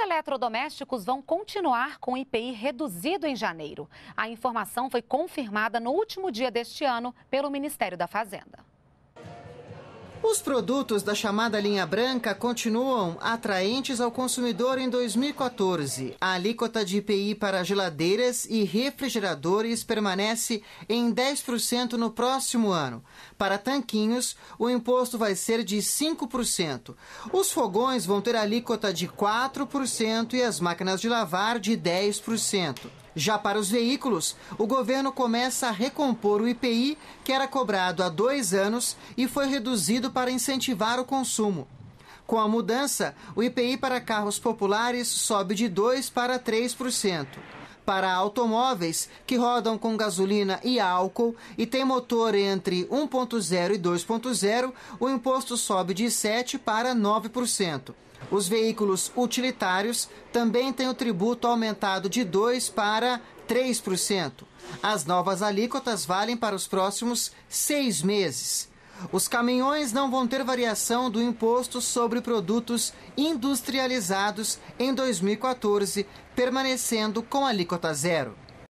eletrodomésticos vão continuar com IPI reduzido em janeiro. A informação foi confirmada no último dia deste ano pelo Ministério da Fazenda. Os produtos da chamada linha branca continuam atraentes ao consumidor em 2014. A alíquota de IPI para geladeiras e refrigeradores permanece em 10% no próximo ano. Para tanquinhos, o imposto vai ser de 5%. Os fogões vão ter alíquota de 4% e as máquinas de lavar de 10%. Já para os veículos, o governo começa a recompor o IPI, que era cobrado há dois anos e foi reduzido para incentivar o consumo. Com a mudança, o IPI para carros populares sobe de 2% para 3%. Para automóveis que rodam com gasolina e álcool e têm motor entre 1.0 e 2.0, o imposto sobe de 7% para 9%. Os veículos utilitários também têm o tributo aumentado de 2 para 3%. As novas alíquotas valem para os próximos seis meses. Os caminhões não vão ter variação do imposto sobre produtos industrializados em 2014, permanecendo com alíquota zero.